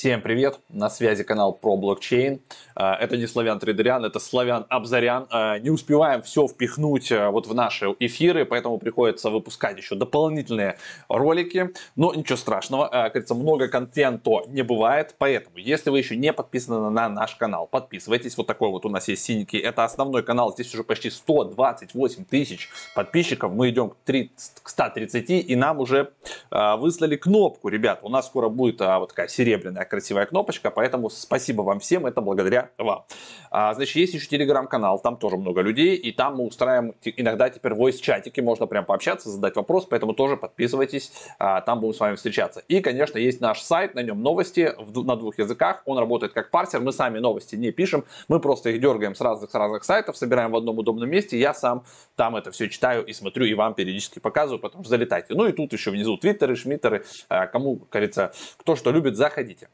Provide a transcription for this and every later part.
Всем привет! На связи канал про блокчейн. А, это не Славян Трейдерян, это Славян Обзарян. А, не успеваем все впихнуть а, вот в наши эфиры, поэтому приходится выпускать еще дополнительные ролики. Но ничего страшного, как говорится, много контента не бывает. Поэтому, если вы еще не подписаны на наш канал, подписывайтесь. Вот такой вот у нас есть синенький. Это основной канал. Здесь уже почти 128 тысяч подписчиков. Мы идем к, 30, к 130 и нам уже выслали кнопку. Ребят, у нас скоро будет вот такая серебряная красивая кнопочка, поэтому спасибо вам всем, это благодаря вам. А, значит, есть еще телеграм-канал, там тоже много людей, и там мы устраиваем иногда теперь voice-чатики, можно прям пообщаться, задать вопрос, поэтому тоже подписывайтесь, а, там будем с вами встречаться. И, конечно, есть наш сайт, на нем новости в, на двух языках, он работает как парсер, мы сами новости не пишем, мы просто их дергаем с разных, с разных сайтов, собираем в одном удобном месте, я сам там это все читаю и смотрю, и вам периодически показываю, потом залетайте. Ну и тут еще внизу твиттеры, шмиттеры, а, кому, кажется, кто что любит, заходите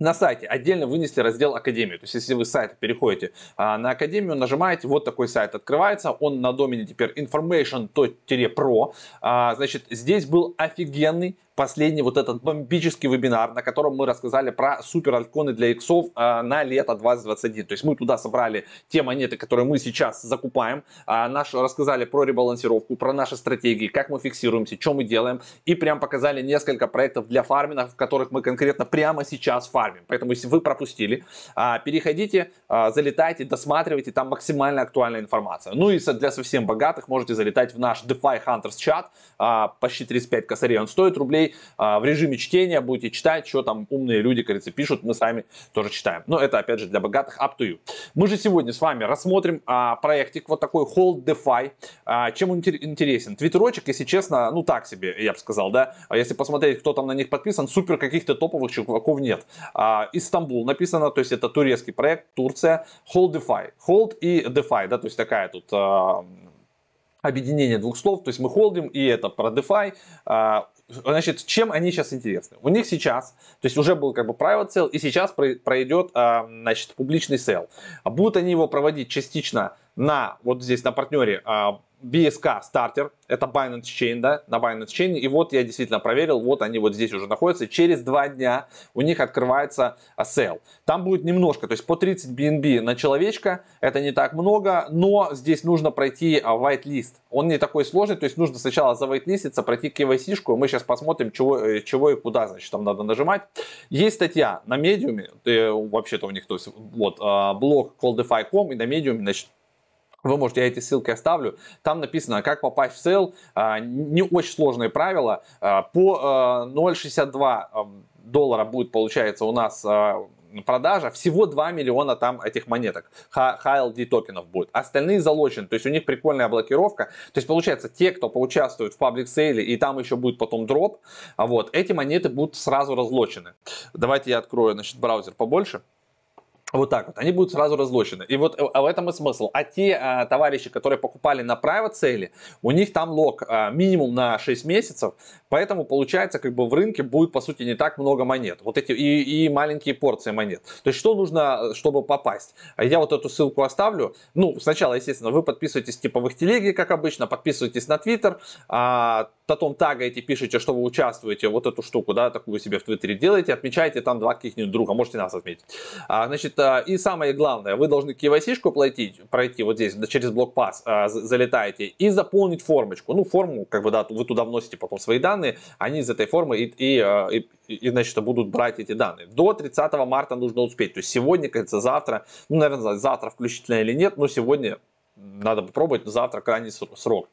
на сайте отдельно вынесли раздел «Академию». То есть, если вы с сайта переходите а, на «Академию», нажимаете, вот такой сайт открывается, он на домене теперь information.pro. А, значит, здесь был офигенный последний вот этот бомбический вебинар, на котором мы рассказали про супер альткоины для иксов а, на лето 2021. То есть мы туда собрали те монеты, которые мы сейчас закупаем, а, наш, рассказали про ребалансировку, про наши стратегии, как мы фиксируемся, что мы делаем, и прям показали несколько проектов для фармина, в которых мы конкретно прямо сейчас фармим. Поэтому если вы пропустили, а, переходите, залетайте, досматривайте, там максимально актуальная информация. Ну и для совсем богатых можете залетать в наш DeFi Hunters чат, почти 35 косарей он стоит рублей, а, в режиме чтения будете читать, что там умные люди, кажется, пишут, мы сами тоже читаем. Но это, опять же, для богатых up to you. Мы же сегодня с вами рассмотрим а, проектик вот такой Hold DeFi. А, чем он интересен? Твиттерочек, если честно, ну так себе, я бы сказал, да. Если посмотреть, кто там на них подписан, супер каких-то топовых чуваков нет. А, Истамбул написано, то есть это турецкий проект, Турция, Hold DeFi. Hold и DeFi, да, то есть такая тут объединение двух слов, то есть мы холдим, и это про DeFi, Значит, чем они сейчас интересны? У них сейчас, то есть уже был как бы private sale, и сейчас пройдет, а, значит, публичный сейл. Будут они его проводить частично на, вот здесь на партнере а, BSK стартер, это Binance Chain, да, на Binance Chain, и вот я действительно проверил, вот они вот здесь уже находятся, и через два дня у них открывается сейл. Там будет немножко, то есть по 30 BNB на человечка, это не так много, но здесь нужно пройти а, white list он не такой сложный, то есть нужно сначала за white завайтлиститься, пройти KYC-шку, мы сейчас посмотрим, чего, э, чего и куда, значит, там надо нажимать. Есть статья на медиуме, э, вообще-то у них, то есть вот а, блог callDefi.com и на медиуме, значит, вы можете, я эти ссылки оставлю. Там написано, как попасть в сейл. А, не очень сложные правила. А, по 0,62 а, доллара будет, получается, у нас продажа, всего 2 миллиона там этих монеток, HLD токенов будет. Остальные залочены, то есть у них прикольная блокировка. То есть получается, те, кто поучаствует в паблик сейле, и там еще будет потом дроп, вот, эти монеты будут сразу разлочены. Давайте я открою, значит, браузер побольше. Вот так вот, они будут сразу разлочены. И вот э, а в этом и смысл. А те а, товарищи, которые покупали на private цели, у них там лог а, минимум на 6 месяцев, поэтому получается, как бы в рынке будет, по сути, не так много монет. Вот эти и, и маленькие порции монет. То есть, что нужно, чтобы попасть? А я вот эту ссылку оставлю. Ну, сначала, естественно, вы подписываетесь типа в их телеге, как обычно, подписываетесь на Twitter, а, потом тагаете, пишете, что вы участвуете, вот эту штуку, да, такую себе в Твиттере делаете, отмечаете там два каких-нибудь друга, можете нас отметить. А, значит, это и самое главное, вы должны KYC-шку платить, пройти вот здесь, через блокпас э, залетаете и заполнить формочку. Ну, форму, как бы, да, вы туда вносите потом свои данные, они из этой формы и, и, а, и, и значит, будут брать эти данные. До 30 марта нужно успеть, то есть сегодня, кажется, завтра, ну, наверное, завтра включительно или нет, но сегодня надо попробовать завтра крайний срок.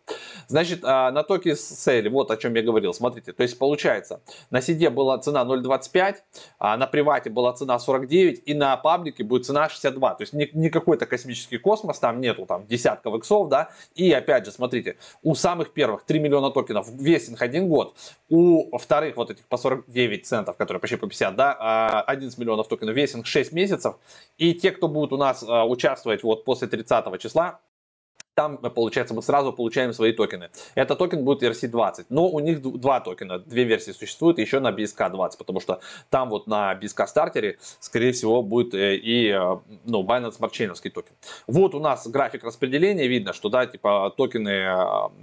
Значит, а, на токе сейле, вот о чем я говорил, смотрите, то есть получается, на сиде была цена 0.25, а на привате была цена 49, и на паблике будет цена 62, то есть не, не какой-то космический космос, там нету там десятков иксов, да, и опять же, смотрите, у самых первых 3 миллиона токенов весен один год, у вторых вот этих по 49 центов, которые почти по 50, да, 11 а, миллионов токенов весен 6 месяцев, и те, кто будут у нас участвовать вот после 30 числа, там, получается, мы сразу получаем свои токены. Это токен будет ERC20, но у них два токена, две версии существуют, еще на BSK20, потому что там вот на BSK стартере, скорее всего, будет э, и э, ну, Binance Smart Chain токен. Вот у нас график распределения, видно, что, да, типа токены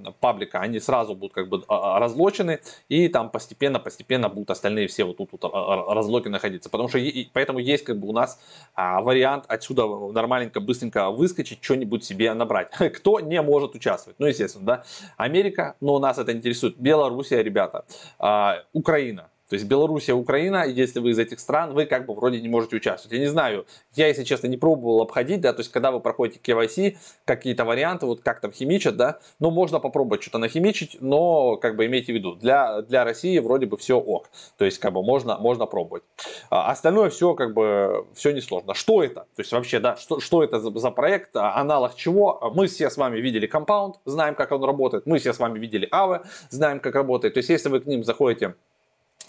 э, паблика, они сразу будут как бы а, а, разлочены, и там постепенно-постепенно будут остальные все вот тут вот а, разлоки находиться, потому что, и, поэтому есть как бы у нас вариант отсюда нормальненько, быстренько выскочить, что-нибудь себе набрать кто не может участвовать. Ну, естественно, да, Америка, но ну, нас это интересует. Белоруссия, ребята, а, Украина, то есть Белоруссия, Украина, если вы из этих стран, вы как бы вроде не можете участвовать. Я не знаю, я, если честно, не пробовал обходить, да, то есть когда вы проходите KYC, какие-то варианты, вот как там химичат, да, ну можно попробовать что-то нахимичить, но как бы имейте в виду, для, для России вроде бы все ок, то есть как бы можно, можно пробовать. А остальное все как бы, все несложно. Что это? То есть вообще, да, что, что это за, за проект, а, аналог чего? А мы все с вами видели Compound, знаем, как он работает, мы все с вами видели Aave, знаем, как работает. То есть если вы к ним заходите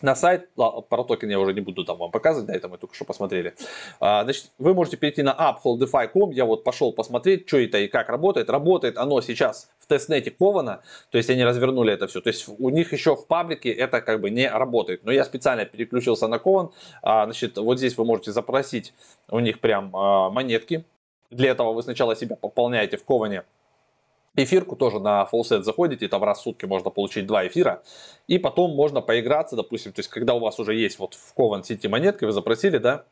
на сайт, про токен я уже не буду там вам показывать, да, это мы только что посмотрели. А, значит, вы можете перейти на upholdify.com. я вот пошел посмотреть, что это и как работает. Работает оно сейчас в тестнете ковано, то есть они развернули это все. То есть у них еще в паблике это как бы не работает. Но я специально переключился на кован. А, значит, вот здесь вы можете запросить у них прям а, монетки. Для этого вы сначала себя пополняете в коване эфирку тоже на фолсет заходите, там раз в сутки можно получить два эфира, и потом можно поиграться, допустим, то есть когда у вас уже есть вот в Кован Сити монетки, вы запросили, да,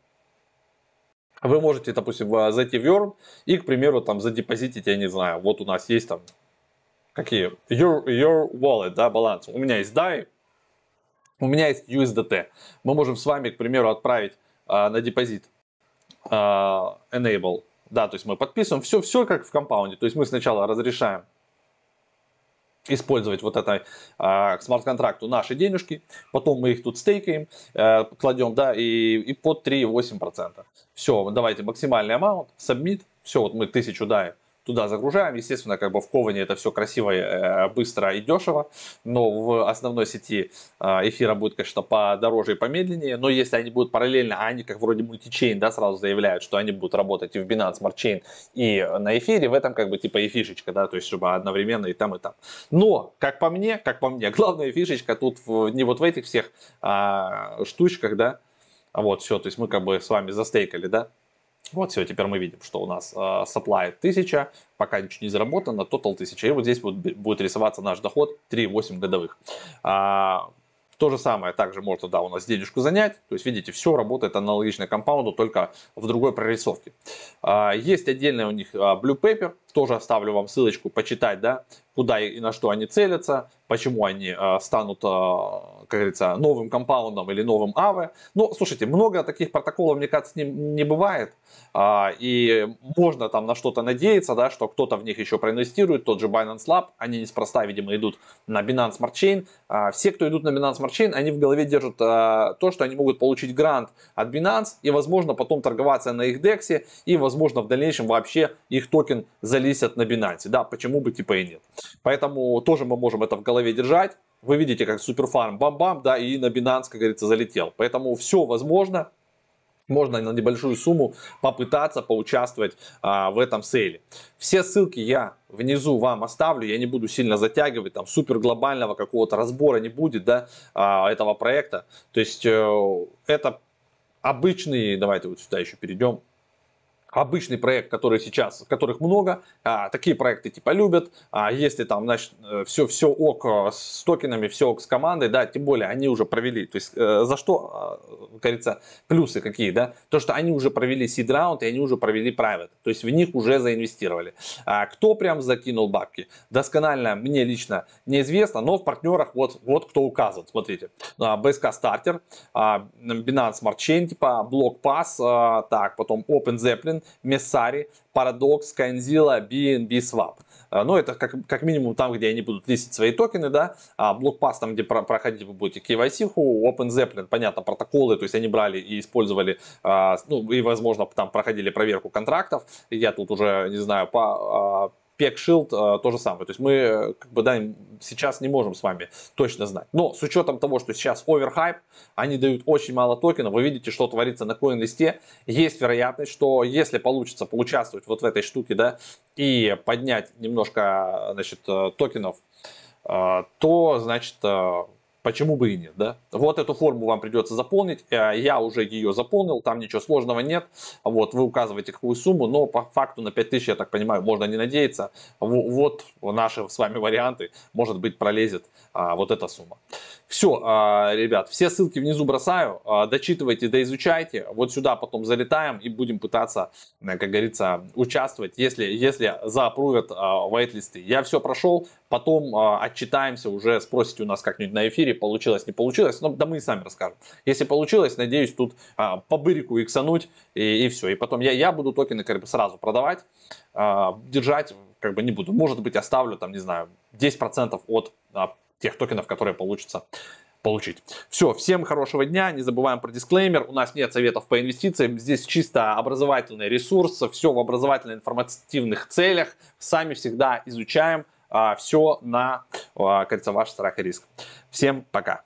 вы можете, допустим, э, зайти в Yorm и, к примеру, там задепозитить, я не знаю, вот у нас есть там какие, your, your wallet, да, баланс, у меня есть DAI, у меня есть USDT, мы можем с вами, к примеру, отправить а, на депозит а, enable да, то есть мы подписываем все, все как в компаунде. То есть мы сначала разрешаем использовать вот это э, к смарт-контракту наши денежки, потом мы их тут стейкаем, э, кладем, да, и, и под 3,8%. Все, давайте максимальный amount, submit, все, вот мы тысячу даем туда загружаем. Естественно, как бы в коване это все красиво, э, быстро и дешево, но в основной сети а, эфира будет, конечно, подороже и помедленнее, но если они будут параллельно, а они как вроде мультичейн, да, сразу заявляют, что они будут работать и в Binance Smart Chain, и на эфире, в этом как бы типа и фишечка, да, то есть чтобы одновременно и там, и там. Но, как по мне, как по мне, главная фишечка тут в, не вот в этих всех а, штучках, да, вот, все, то есть мы как бы с вами застейкали, да, вот все, теперь мы видим, что у нас э, supply 1000, пока ничего не заработано, total 1000. И вот здесь вот будет рисоваться наш доход 3,8 годовых. А, то же самое также можно, да, у нас денежку занять. То есть, видите, все работает аналогично компаунду, только в другой прорисовке. А, есть отдельный у них а, Blue Paper, тоже оставлю вам ссылочку почитать, да, куда и на что они целятся, почему они э, станут, э, как говорится, новым компаундом или новым АВ. Ну, слушайте, много таких протоколов, мне кажется, не, не бывает. А, и можно там на что-то надеяться, да, что кто-то в них еще проинвестирует, тот же Binance Lab, они неспроста, видимо, идут на Binance Smart Chain. А, все, кто идут на Binance Smart Chain, они в голове держат а, то, что они могут получить грант от Binance и, возможно, потом торговаться на их DEX, и, возможно, в дальнейшем вообще их токен залетит залезет на Binance. Да, почему бы типа и нет. Поэтому тоже мы можем это в голове держать. Вы видите, как суперфарм бам-бам, да, и на Binance, как говорится, залетел. Поэтому все возможно. Можно на небольшую сумму попытаться поучаствовать а, в этом сейле. Все ссылки я внизу вам оставлю, я не буду сильно затягивать, там супер глобального какого-то разбора не будет, да, а, этого проекта. То есть э, это обычный. давайте вот сюда еще перейдем, обычный проект, который сейчас, которых много, а, такие проекты типа любят, а если там, значит, все, э, все ок э, с токенами, все ок с командой, да, тем более они уже провели, то есть э, за что, э, говорится, плюсы какие, да, то, что они уже провели seed round и они уже провели private, то есть в них уже заинвестировали. А кто прям закинул бабки, досконально мне лично неизвестно, но в партнерах вот, вот кто указан, смотрите, BSK а, Starter, а, Binance Smart Chain, типа, Block Pass, а, так, потом Open Zeppelin, Messari, Paradox, Canzilla, BNB Swap. Э, ну, это как, как минимум там, где они будут листить свои токены, да, а Blockpass, там, где про, проходить вы будете KYC, OpenZeppelin, понятно, протоколы, то есть они брали и использовали, а, ну, и, возможно, там проходили проверку контрактов, я тут уже, не знаю, по... А, Spec Shield а, то же самое. То есть мы э, как бы, да, сейчас не можем с вами точно знать. Но с учетом того, что сейчас оверхайп, они дают очень мало токенов, вы видите, что творится на коин-листе, есть вероятность, что если получится поучаствовать вот в этой штуке, да, и поднять немножко, а, значит, э, токенов, э, то, значит, Почему бы и нет, да? Вот эту форму вам придется заполнить. Э, я уже ее заполнил, там ничего сложного нет. Вот, вы указываете какую сумму, но по факту на 5000, я так понимаю, можно не надеяться. Вот наши с вами варианты, может быть, пролезет а, вот эта сумма. Все, а, ребят, все ссылки внизу бросаю, а, дочитывайте, доизучайте, вот сюда потом залетаем и будем пытаться, э, как говорится, участвовать, если, если заапрувят а, вайтлисты. Я все прошел, потом отчитаемся, уже спросите у нас как-нибудь на эфире, получилось, не получилось, но да мы и сами расскажем. Если получилось, надеюсь, тут по бырику иксануть и, и все. И потом я, я буду токены как бы сразу продавать, держать как бы не буду. Может быть, оставлю там, не знаю, 10% от тех токенов, которые получится получить. Все, всем хорошего дня, не забываем про дисклеймер, у нас нет советов по инвестициям, здесь чисто образовательный ресурс, все в образовательно-информативных целях, сами всегда изучаем, а, все на, а, кажется, ваш страх и риск. Всем пока!